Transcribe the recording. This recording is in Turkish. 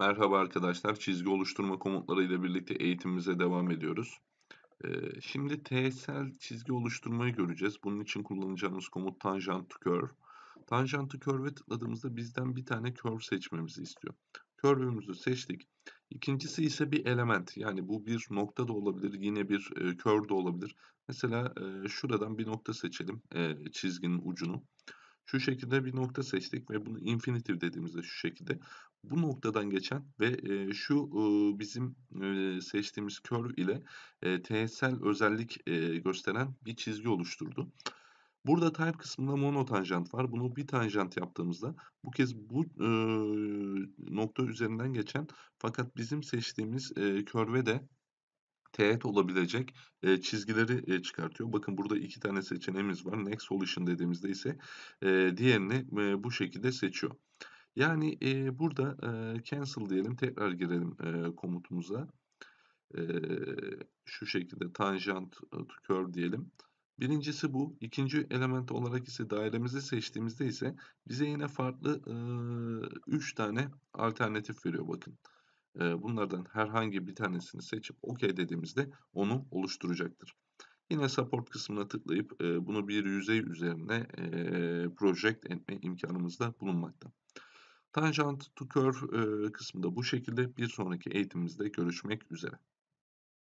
Merhaba arkadaşlar, çizgi oluşturma komutları ile birlikte eğitimimize devam ediyoruz. Ee, şimdi TSL çizgi oluşturmayı göreceğiz. Bunun için kullanacağımız komut tanjant curve. Tanjant curve'e tıkladığımızda bizden bir tane curve seçmemizi istiyor. Curve'ümüzü seçtik. İkincisi ise bir element. Yani bu bir nokta da olabilir, yine bir e, curve de olabilir. Mesela e, şuradan bir nokta seçelim e, çizginin ucunu. Şu şekilde bir nokta seçtik ve bunu infinitive dediğimizde şu şekilde. Bu noktadan geçen ve e, şu e, bizim e, seçtiğimiz curve ile e, teğetsel özellik e, gösteren bir çizgi oluşturdu. Burada type kısmında monotanjant var. Bunu bir tanjant yaptığımızda bu kez bu e, nokta üzerinden geçen fakat bizim seçtiğimiz e, körve de teğet olabilecek e, çizgileri e, çıkartıyor. Bakın burada iki tane seçeneğimiz var. Next Solution dediğimizde ise e, diğerini e, bu şekilde seçiyor. Yani e, burada e, cancel diyelim tekrar girelim e, komutumuza. E, şu şekilde tanjant to diyelim. Birincisi bu. İkinci element olarak ise dairemizi seçtiğimizde ise bize yine farklı 3 e, üç tane alternatif veriyor bakın bunlardan herhangi bir tanesini seçip OK dediğimizde onu oluşturacaktır. Yine support kısmına tıklayıp bunu bir yüzey üzerine project etme imkanımızda da bulunmakta. Tanjant to curve kısmında bu şekilde bir sonraki eğitimimizde görüşmek üzere.